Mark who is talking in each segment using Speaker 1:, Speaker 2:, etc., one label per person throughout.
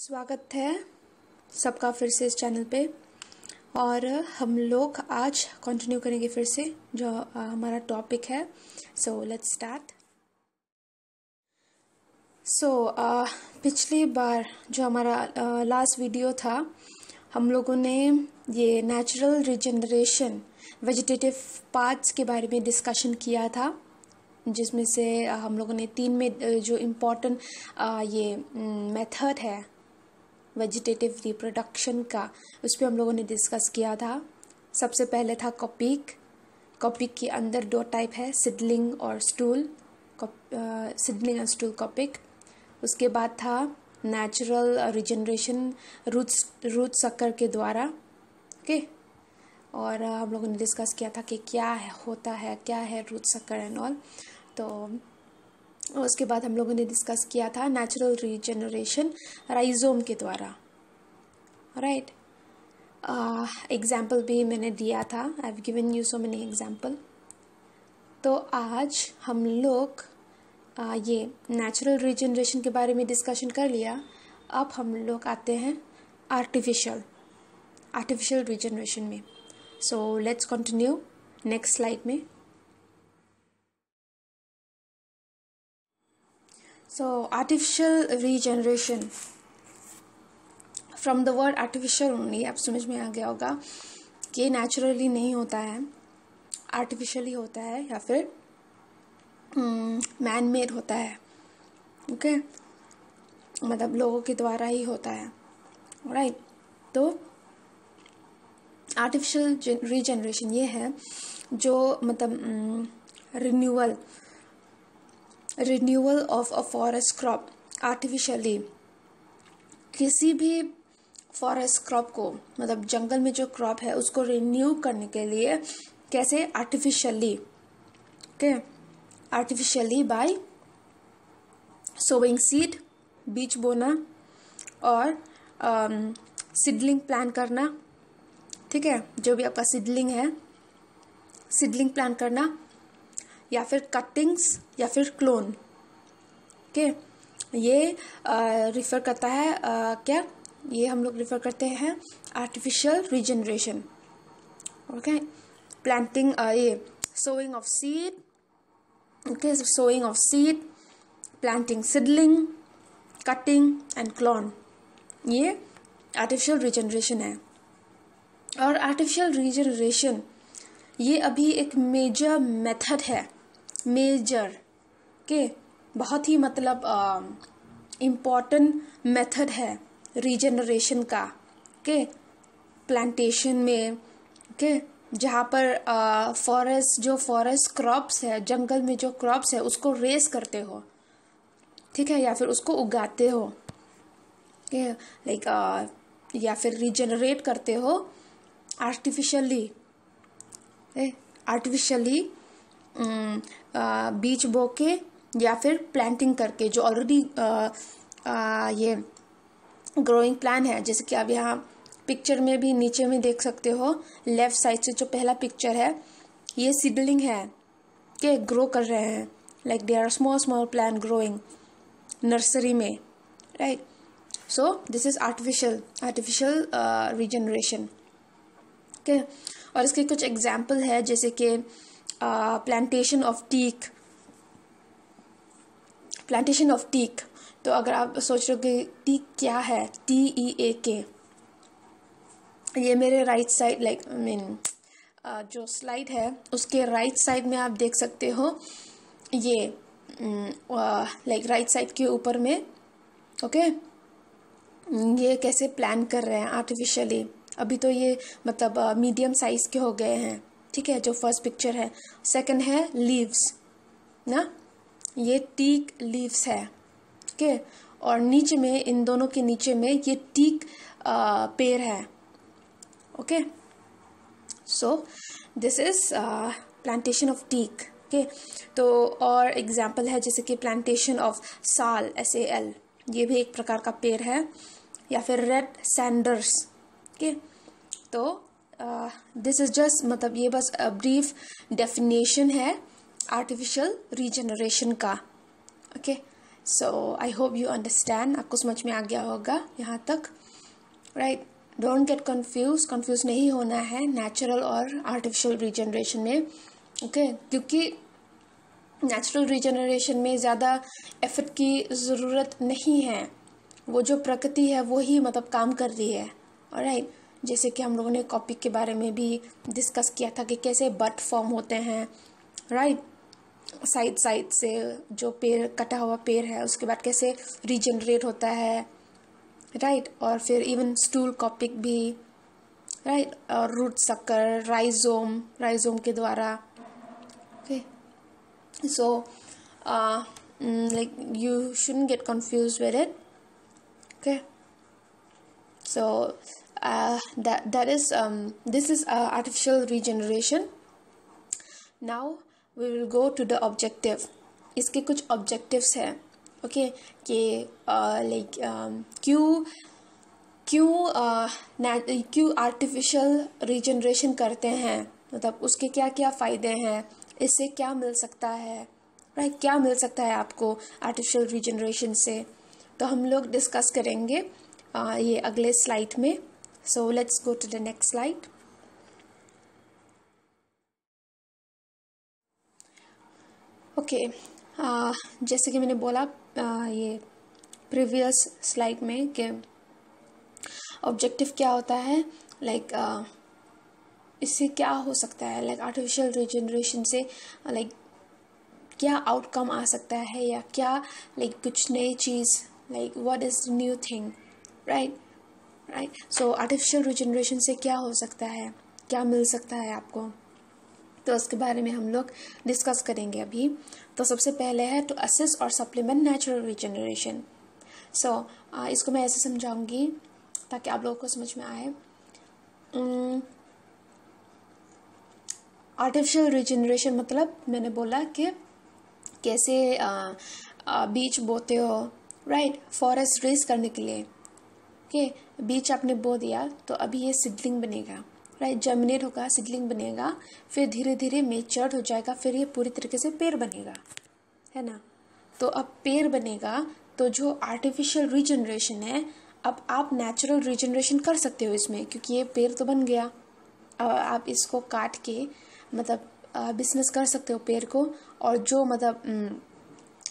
Speaker 1: स्वागत है सबका फिर से इस चैनल पे और हम लोग आज कंटिन्यू करेंगे फिर से जो हमारा टॉपिक है सो लेट्स स्टार्ट सो पिछली बार जो हमारा लास्ट वीडियो था हम लोगों ने ये नेचुरल रिजनरेशन वेजिटेटिव पार्ट्स के बारे में डिस्कशन किया था जिसमें से हम लोगों ने तीन में जो इम्पोर्टेंट ये मेथड हम्म, है वेजिटेटिव रिप्रोडक्शन का उस पर हम लोगों ने डिस्कस किया था सबसे पहले था कॉपिक कॉपिक के अंदर दो टाइप है सिडलिंग और stool seedling and stool coppice उसके बाद था natural regeneration roots root sucker के द्वारा ओके और हम लोगों ने डिस्कस किया था कि क्या है, होता है क्या है रूट सक्कर एंड ऑल तो और उसके बाद हम लोगों ने डिस्कस किया था नेचुरल रीजनरेशन राइजोम के द्वारा राइट एग्जाम्पल uh, भी मैंने दिया था I have given you so many example तो आज हम लोग uh, ये नेचुरल रीजनरेशन के बारे में डिस्कशन कर लिया अब हम लोग आते हैं आर्टिफिशियल आर्टिफिशियल रीजनरेशन में so let's continue next slide में so artificial regeneration from the word artificial only आप समझ में आ गया होगा कि नेचुरली नहीं होता है आर्टिफिशियली होता है या फिर मैन हम्म, मेड होता है ओके okay? मतलब लोगों के द्वारा ही होता है राइट right? तो आर्टिफिशियल रीजनरेशन ये है जो मतलब renewal hmm, renewal of a forest crop artificially किसी भी फॉरेस्ट क्रॉप को मतलब जंगल में जो क्रॉप है उसको रिन्यू करने के लिए कैसे आर्टिफिशियली के आर्टिफिशियली बाय सोइंग सीड बीज बोना और um, प्लान करना ठीक है जो भी आपका सिडलिंग है सिडलिंग प्लान करना या फिर कटिंग्स या फिर क्लोन ओके ये रिफ़र करता है आ, क्या ये हम लोग रिफ़र करते हैं आर्टिफिशियल रिजनरेशन ओके प्लांटिंग ये sowing of seed okay sowing of seed planting seedling cutting and clone ये आर्टिफिशियल रिजनरेशन है और आर्टिफिशियल रिजनरेशन ये अभी एक मेजर मेथड है मेजर के बहुत ही मतलब इम्पॉर्टेंट मेथड है रीजनरेशन का के प्लांटेशन में के जहाँ पर फॉरेस्ट जो फॉरेस्ट क्रॉप्स है जंगल में जो क्रॉप्स है उसको रेस करते हो ठीक है या फिर उसको उगाते हो लाइक या फिर रीजनरेट करते हो आर्टिफिशियली आर्टिफिशियली बीज बो के या फिर प्लांटिंग करके जो ऑलरेडी ये ग्रोइंग प्लान है जैसे कि आप यहाँ पिक्चर में भी नीचे में देख सकते हो लेफ्ट साइड से जो पहला पिक्चर है ये सीडलिंग है के ग्रो कर रहे हैं like they are small small plan growing nursery में right so this is artificial artificial regeneration ठीक है और इसके कुछ एग्जाम्पल है जैसे कि uh, of teak plantation plantation of teak तो अगर आप सोच रहे हो कि टीक क्या है टी ई ए के ये मेरे right side like I mean जो स्लाइड है उसके राइट right साइड में आप देख सकते हो ये लाइक राइट साइड के ऊपर में ओके okay? ये कैसे प्लान कर रहे हैं आर्टिफिशियली अभी तो ये मतलब मीडियम uh, साइज़ के हो गए हैं ठीक है जो फर्स्ट पिक्चर है सेकंड है लीव्स ना ये टीक लीव्स है ठीक है और नीचे में इन दोनों के नीचे में ये टीक पेड़ है okay so this is plantation of teak okay तो और एग्जाम्पल है जैसे कि plantation of sal S A L ये भी एक प्रकार का पेड़ है या फिर रेड सैंडर्स ओके तो दिस इज़ जस्ट मतलब ये बस ब्रीफ डेफिनेशन है आर्टिफिशियल रीजनरेशन का okay so I hope you understand आपको समझ में आ गया होगा यहाँ तक right don't get confuse confuse नहीं होना है नेचुरल और आर्टिफिशियल रीजनरेशन में ओके okay? क्योंकि नेचुरल रीजनरेशन में ज़्यादा एफर्ट की ज़रूरत नहीं है वो जो प्रकृति है वो ही मतलब काम कर रही है राइट जैसे कि हम लोगों ने कॉपिक के बारे में भी डिस्कस किया था कि कैसे बट फॉर्म होते हैं राइट साइड साइड से जो पेड़ कटा हुआ पेड़ है उसके बाद कैसे रिजनरेट होता है राइट और फिर इवन स्टूल कॉपिक भी राइट और रूट सकर राइजोम राइजोम के द्वारा okay so like you should get confuse with it okay so uh, that that is um, this is uh, artificial regeneration now we will go to the objective इसके कुछ objectives हैं okay okay? कि like क्यों क्यों क्यों artificial regeneration करते हैं मतलब उसके क्या क्या फ़ायदे हैं इससे क्या मिल सकता है राइट right? क्या मिल सकता है आपको आर्टिफिशियल रीजनरेशन से तो हम लोग डिस्कस करेंगे आ, uh, ये अगले स्लाइड में So let's go to the next slide. Okay okay, uh, जैसे कि मैंने बोला आ, uh, ये प्रीवियस स्लाइड में कि ऑब्जेक्टिव क्या होता है लाइक like, uh, इससे क्या हो सकता है लाइक आर्टिफिशियल रिजनरेशन से लाइक क्या आउटकम आ सकता है या क्या लाइक like, कुछ नई चीज़ like what is new thing right right so artificial regeneration से क्या हो सकता है क्या मिल सकता है आपको तो उसके बारे में हम लोग डिस्कस करेंगे अभी तो सबसे पहले है टू असिस और सप्लीमेंट नेचुरल रिजनरेशन सो इसको मैं ऐसे समझाऊंगी ताकि आप लोगों को समझ में आए आर्टिफिशियल रिजनरेशन मतलब मैंने बोला कि कैसे uh, uh, बोते हो राइट फॉरेस्ट रेस करने के लिए के बीच आपने बो दिया तो अभी ये सिडलिंग बनेगा राइट जर्मिनेट होगा सिडलिंग बनेगा फिर धीरे धीरे मेचर्ड हो जाएगा फिर ये पूरी तरीके से पेड़ बनेगा है ना तो अब पेड़ बनेगा तो जो आर्टिफिशियल रिजनरेशन है अब आप नेचुरल रिजनरेशन कर सकते हो इसमें क्योंकि ये पेड़ तो बन गया अब आप इसको काट के मतलब बिजनेस कर सकते हो पेड़ को और जो मतलब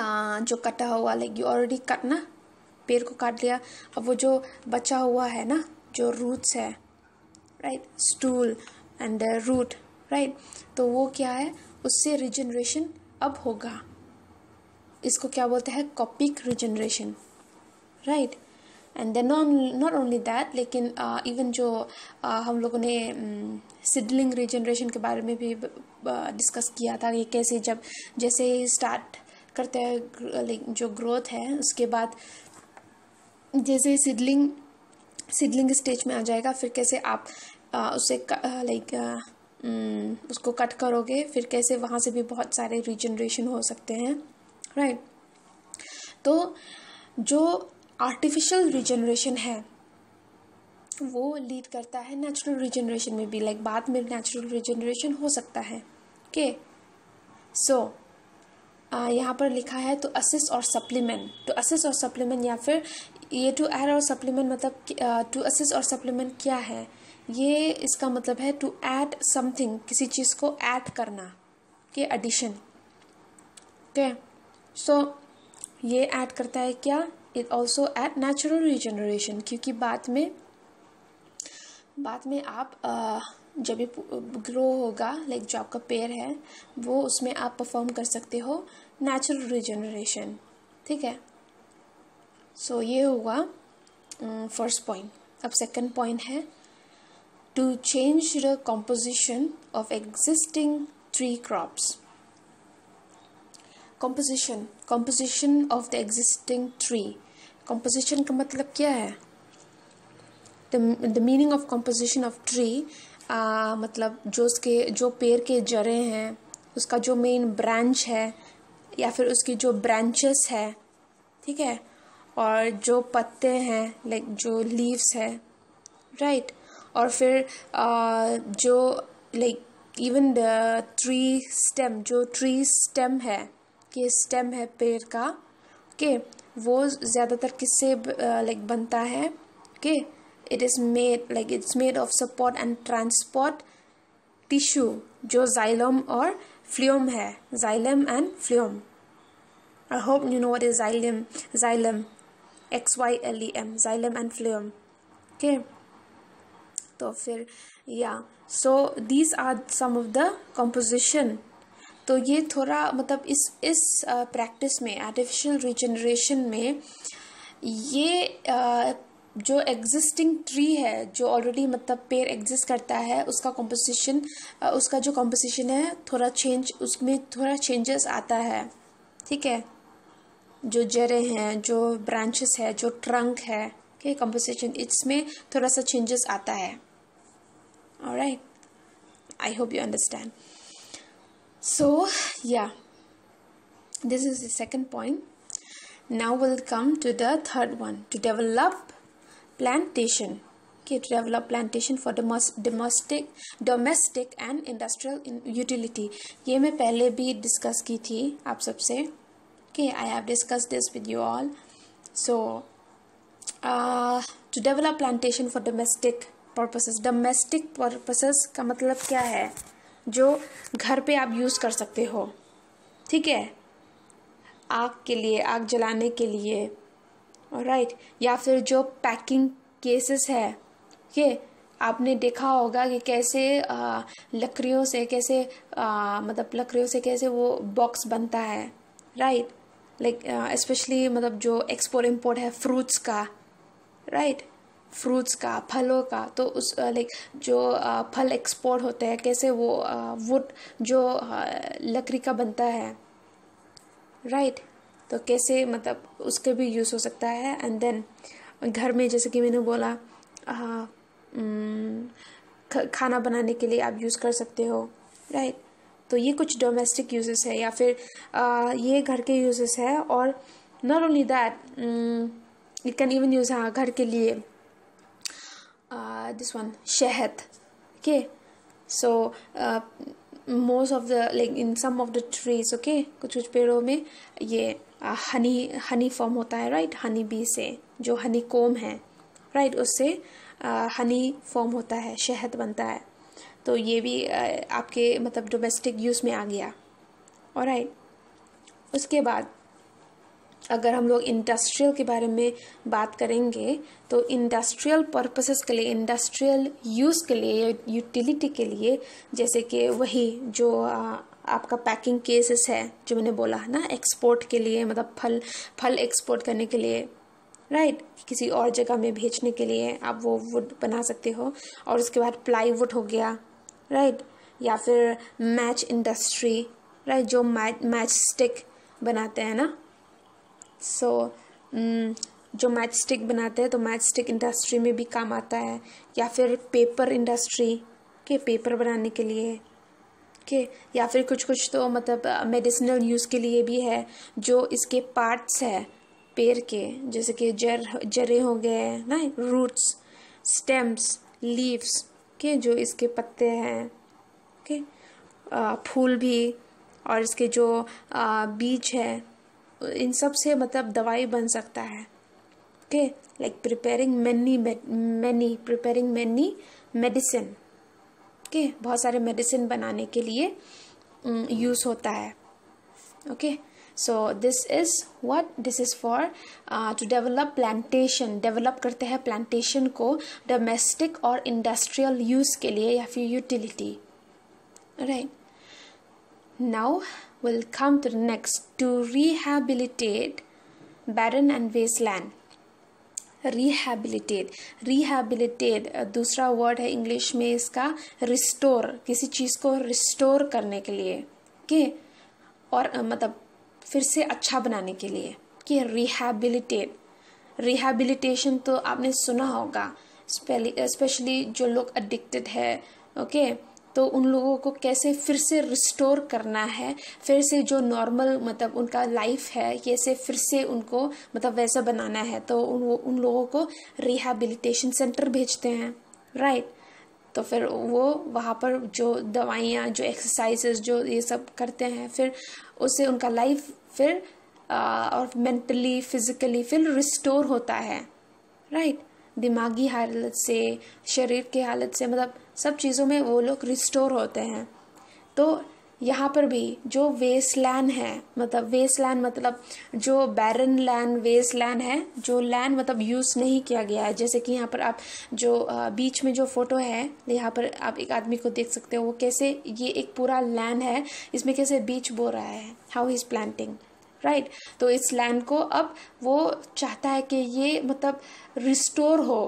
Speaker 1: आ, जो कटा हुआ लाइक यू ऑलरेडी कट ना पेड़ को काट लिया अब वो जो बचा हुआ है ना जो रूट्स है right stool and root right तो वो क्या है उससे रिजनरेशन अब होगा इसको क्या बोलते हैं coppice regeneration right and then not only that लेकिन इवन uh, जो uh, हम लोगों ने सिडलिंग um, रिजनरेशन के बारे में भी डिस्कस uh, किया था कि कैसे जब जैसे स्टार्ट करते हैं जो ग्रोथ है उसके बाद जैसे सिडलिंग सिडलिंग स्टेज में आ जाएगा फिर कैसे आप आ, उसे लाइक उसको कट करोगे फिर कैसे वहाँ से भी बहुत सारे रिजनरेशन हो सकते हैं राइट तो जो आर्टिफिशियल रिजनरेशन है वो लीड करता है नेचुरल रिजनरेशन में भी लाइक like, बाद में नेचुरल रिजनरेशन हो सकता है ओके सो so, यहाँ पर लिखा है तो असिस्ट और सप्लीमेंट टू असिस्ट और सप्लीमेंट या फिर ये टू ऐड और सप्लीमेंट मतलब टू असिस्ट और सप्लीमेंट क्या है ये इसका मतलब है टू ऐड समथिंग किसी चीज़ को ऐड करना के एडिशन ओके सो ये ऐड करता है क्या it also add natural regeneration क्योंकि बाद में बाद में आप uh, जब ये ग्रो होगा लाइक जो आपका पेड़ है वो उसमें आप परफॉर्म कर सकते हो नेचुरल रिजनरेशन ठीक है सो so, ये हुआ फर्स्ट पॉइंट अब सेकंड पॉइंट है to change the composition of existing tree crops composition composition of the existing tree composition का मतलब क्या है the meaning of composition of tree आ, मतलब जो उसके जो पेड़ के जड़ें हैं उसका जो मेन ब्रांच है या फिर उसकी जो ब्रांचेस है ठीक है और जो पत्ते हैं लाइक जो लीव्स है राइट और फिर आ, जो like even the tree stem जो ट्री स्टेम है कि स्टेम है पेड़ का ओके okay, वो ज़्यादातर किससे लाइक बनता है okay okay? it is made like it's made of support and transport tissue जो जाइलम और phloem है xylem and phloem I hope you know what is xylem xylem x y l E M xylem and phloem okay तो फिर या so these are some of the composition तो ये थोड़ा मतलब इस इस प्रैक्टिस में आर्टिफिशियल रिजनरेशन में ये uh, जो एग्जिस्टिंग ट्री है जो ऑलरेडी मतलब पेड़ एग्जिस्ट करता है उसका कॉम्पोजिशन उसका जो कॉम्पोजिशन है थोड़ा चेंज उसमें थोड़ा चेंजेस आता है ठीक है जो जड़ें हैं जो ब्रांचेस है जो ट्रंक है ठीक है कॉम्पोजिशन इसमें थोड़ा सा चेंजेस आता है right I hope you understand so या this is the second point now will come to the third one to develop plantation okay develop plantation for the domestic domestic and industrial utility ye main pehle bhi discuss ki की थी आप सबसे okay I have discussed this with you all so uh, to develop plantation for domestic purposes domestic purposes ka matlab kya hai जो घर पे आप use कर सकते हो ठीक है आग के लिए आग जलाने के लिए राइट या फिर जो पैकिंग केसेस है ये आपने देखा होगा कि कैसे लकड़ियों से कैसे आ, मतलब लकड़ियों से कैसे वो बॉक्स बनता है राइट लाइक स्पेशली मतलब जो एक्सपोर्ट इम्पोर्ट है फ्रूट्स का राइट right? फ्रूट्स का फलों का तो उस लाइक जो फल एक्सपोर्ट होते हैं कैसे वो वुड जो लकड़ी का बनता है राइट right? तो कैसे मतलब उसके भी यूज़ हो सकता है एंड देन घर में जैसे कि मैंने बोला आ, खाना बनाने के लिए आप यूज़ कर सकते हो राइट तो ये कुछ डोमेस्टिक यूजेस है या फिर आ, ये घर के यूजेस है और not only that you can even use हाँ घर के लिए दिस वन शहद okay so most of the like in some of the trees okay कुछ कुछ पेड़ों में ये हनी हनी फॉर्म होता है राइट हनी बी से जो हनी कोम है राइट उससे हनी फॉर्म होता है शहद बनता है तो ये भी आपके मतलब डोमेस्टिक यूज़ में आ गया और राइट उसके बाद अगर हम लोग इंडस्ट्रियल के बारे में बात करेंगे तो इंडस्ट्रियल पर्पसेस के लिए इंडस्ट्रियल यूज़ के लिए यूटिलिटी के लिए जैसे कि वही जो आपका पैकिंग केसेस है जो मैंने बोला है ना एक्सपोर्ट के लिए मतलब फल फल एक्सपोर्ट करने के लिए राइट right? किसी और जगह में भेजने के लिए आप वो वुड बना सकते हो और उसके बाद प्लाईवुड हो गया राइट right? या फिर मैच इंडस्ट्री राइट जो मैच मैच स्टिक बनाते हैं ना सो so, mm, जो मैच स्टिक बनाते हैं तो मैच स्टिक इंडस्ट्री में भी काम आता है या फिर पेपर इंडस्ट्री के पेपर बनाने के लिए के या फिर कुछ कुछ तो मतलब मेडिसिनल यूज़ के लिए भी है जो इसके पार्ट्स है पेड़ के जैसे कि जर जरे हो गए ना रूट्स स्टेम्स लीव्स के जो इसके पत्ते हैं ओके फूल भी और इसके जो आ, बीज है इन सब से मतलब दवाई बन सकता है okay like preparing many many preparing many medicine okay okay? बहुत सारे मेडिसिन बनाने के लिए यूज़ होता है okay so this is what this is for to develop plantation develop करते हैं प्लांटेशन को डोमेस्टिक और इंडस्ट्रियल यूज़ के लिए या फिर utility right now will come to next to barren and waste land rehabilitated rehabilitated uh, दूसरा वर्ड है इंग्लिश में इसका रिस्टोर किसी चीज़ को रिस्टोर करने के लिए के और uh, मतलब फिर से अच्छा बनाने के लिए कि रिहेबिलिटेड रिहेबिलिटेशन तो आपने सुना होगा स्पेशली uh, जो लोग एडिक्टेड है ओके okay? तो उन लोगों को कैसे फिर से रिस्टोर करना है फिर से जो नॉर्मल मतलब उनका लाइफ है कैसे फिर से उनको मतलब वैसा बनाना है तो उन उन लोगों को रिहेबिलिटेशन सेंटर भेजते हैं राइट right? तो फिर वो वहाँ पर जो दवाइयाँ जो एक्सरसाइजेस जो ये सब करते हैं फिर उससे उनका लाइफ फिर आ, और मेंटली फिज़िकली फिर रिस्टोर होता है राइट दिमागी हालत से शरीर की हालत से मतलब सब चीज़ों में वो लोग रिस्टोर होते हैं तो यहाँ पर भी जो वेस्ट लैंड है मतलब वेस्ट लैंड मतलब जो बैरन लैंड वेस्ट लैंड है जो लैंड मतलब यूज़ नहीं किया गया है जैसे कि यहाँ पर आप जो बीच में जो फोटो है यहाँ पर आप एक आदमी को देख सकते हो वो कैसे ये एक पूरा लैंड है इसमें कैसे बीच बो रहा है how is planting right right? तो इस लैंड को अब वो चाहता है कि ये मतलब रिस्टोर हो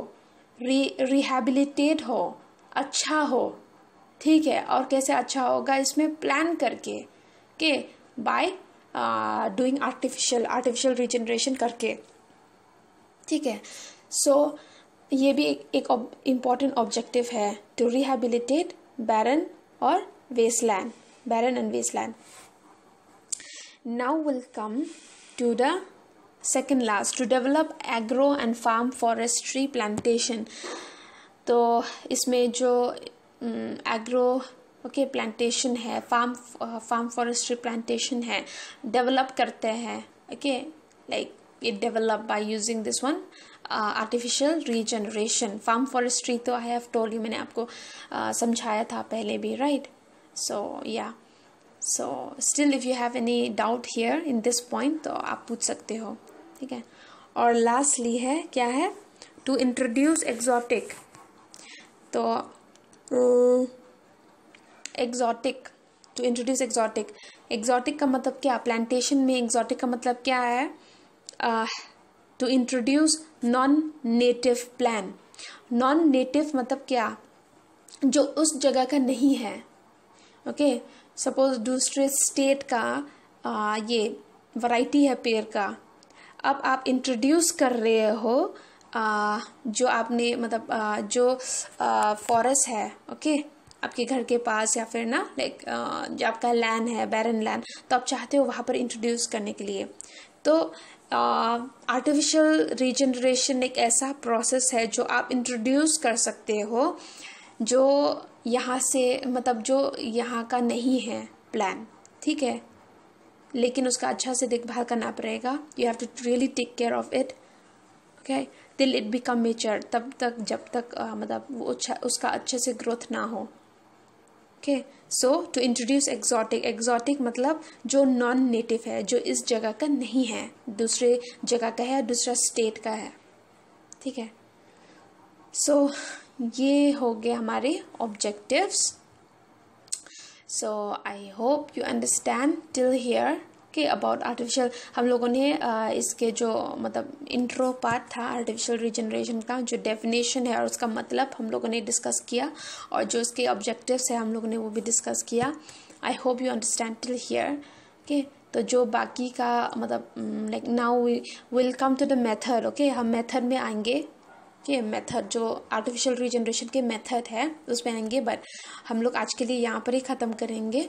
Speaker 1: री रिहेबिलिटेट हो अच्छा हो ठीक है और कैसे अच्छा होगा इसमें प्लान करके के by doing artificial artificial regeneration करके ठीक है सो so, ये भी एक इम्पॉर्टेंट ऑब्जेक्टिव है टू रिहेबिलिटेट बैरन और wasteland barren and wasteland now we'll come to the second last to develop agro and farm forestry plantation तो इसमें जो एग्रो ओके प्लांटेशन है फार्म फार्म फॉरेस्ट्री प्लांटेशन है डेवलप करते हैं okay like it develop by using this one artificial regeneration farm forestry तो I have told you मैंने आपको uh, समझाया था पहले भी राइट सो या so still if you have any doubt here in this point तो आप पूछ सकते हो ठीक है और लास्टली है क्या है टू इंट्रोड्यूस एग्जॉटिक तो exotic to introduce exotic exotic का मतलब क्या प्लांटेशन में एग्जॉटिक का मतलब क्या है to introduce non native plan non native मतलब क्या जो उस जगह का नहीं है ओके okay? सपोज दूसरे स्टेट का आ, ये वैरायटी है पेड़ का अब आप इंट्रोड्यूस कर रहे हो आ, जो आपने मतलब आ, जो फॉरेस्ट है ओके आपके घर के पास या फिर ना लाइक जो आपका लैंड है बैरन लैंड तो आप चाहते हो वहाँ पर इंट्रोड्यूस करने के लिए तो आर्टिफिशियल रिजनरेशन एक ऐसा प्रोसेस है जो आप इंट्रोड्यूस कर सकते हो जो यहाँ से मतलब जो यहाँ का नहीं है प्लान ठीक है लेकिन उसका अच्छा से देखभाल करना पड़ेगा you have to really take care of it okay till it become mature तब तक जब तक uh, मतलब वो अच्छा उसका अच्छे से ग्रोथ ना हो okay so to introduce exotic exotic मतलब जो नॉन नेटिव है जो इस जगह का नहीं है दूसरे जगह का है दूसरा स्टेट का है ठीक है सो so, ये हो गए हमारे objectives so I hope you understand till here के अबाउट आर्टिफिशियल हम लोगों ने इसके जो मतलब इंट्रो पार्ट था आर्टिफिशियल रिजनरेशन का जो डेफिनेशन है और उसका मतलब हम लोगों ने डिस्कस किया और जो उसके ऑब्जेक्टिव्स है हम लोगों ने वो भी डिस्कस किया I hope you understand till here okay तो जो बाकी का मतलब like now will come to the method okay हम मेथड में आएंगे के मेथड जो आर्टिफिशियल रीजनरेशन के मेथड है उसमें आएंगे बट हम लोग आज के लिए यहाँ पर ही ख़त्म करेंगे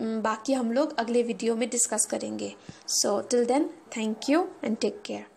Speaker 1: बाकी हम लोग अगले वीडियो में डिस्कस करेंगे so till then thank you and take care